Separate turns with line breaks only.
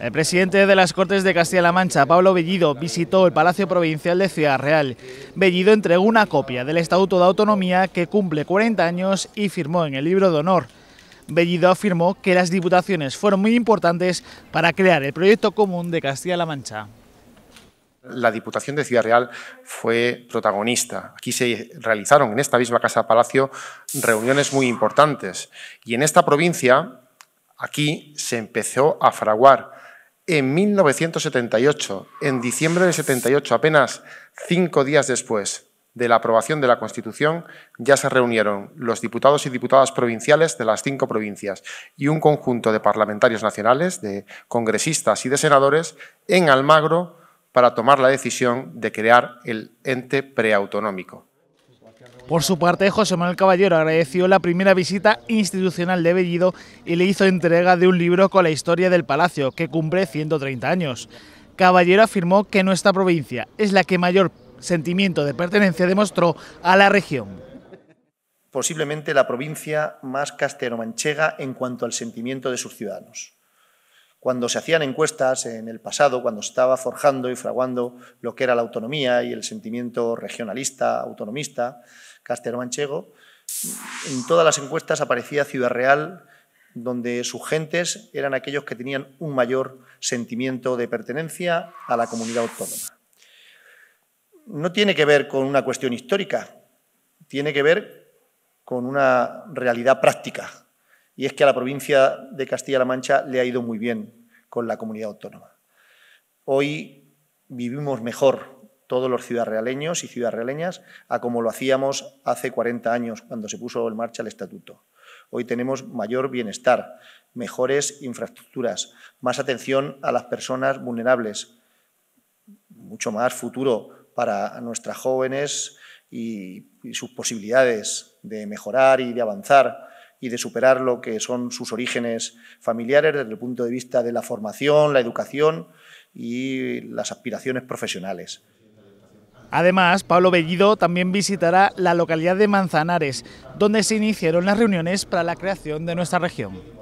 El presidente de las Cortes de Castilla-La Mancha, Pablo Bellido, visitó el Palacio Provincial de Ciudad Real. Bellido entregó una copia del Estatuto de Autonomía que cumple 40 años y firmó en el libro de honor. Bellido afirmó que las diputaciones fueron muy importantes para crear el proyecto común de Castilla-La Mancha.
La Diputación de Ciudad Real fue protagonista. Aquí se realizaron en esta misma Casa Palacio reuniones muy importantes y en esta provincia Aquí se empezó a fraguar en 1978, en diciembre de 78, apenas cinco días después de la aprobación de la Constitución, ya se reunieron los diputados y diputadas provinciales de las cinco provincias y un conjunto de parlamentarios nacionales, de congresistas y de senadores en Almagro para tomar la decisión de crear el ente preautonómico.
Por su parte, José Manuel Caballero agradeció la primera visita institucional de Bellido y le hizo entrega de un libro con la historia del palacio, que cumple 130 años. Caballero afirmó que nuestra provincia es la que mayor sentimiento de pertenencia demostró a la región.
Posiblemente la provincia más castero-manchega en cuanto al sentimiento de sus ciudadanos cuando se hacían encuestas en el pasado, cuando se estaba forjando y fraguando lo que era la autonomía y el sentimiento regionalista, autonomista, castero-manchego, en todas las encuestas aparecía Ciudad Real, donde sus gentes eran aquellos que tenían un mayor sentimiento de pertenencia a la comunidad autónoma. No tiene que ver con una cuestión histórica, tiene que ver con una realidad práctica y es que a la provincia de Castilla-La Mancha le ha ido muy bien con la comunidad autónoma. Hoy vivimos mejor todos los ciudadrealeños y ciudadrealeñas a como lo hacíamos hace 40 años cuando se puso en marcha el estatuto. Hoy tenemos mayor bienestar, mejores infraestructuras, más atención a las personas vulnerables, mucho más futuro para nuestras jóvenes y sus posibilidades de mejorar y de avanzar y de superar lo que son sus orígenes familiares desde el punto de vista de la formación, la educación y las aspiraciones profesionales.
Además, Pablo Bellido también visitará la localidad de Manzanares, donde se iniciaron las reuniones para la creación de nuestra región.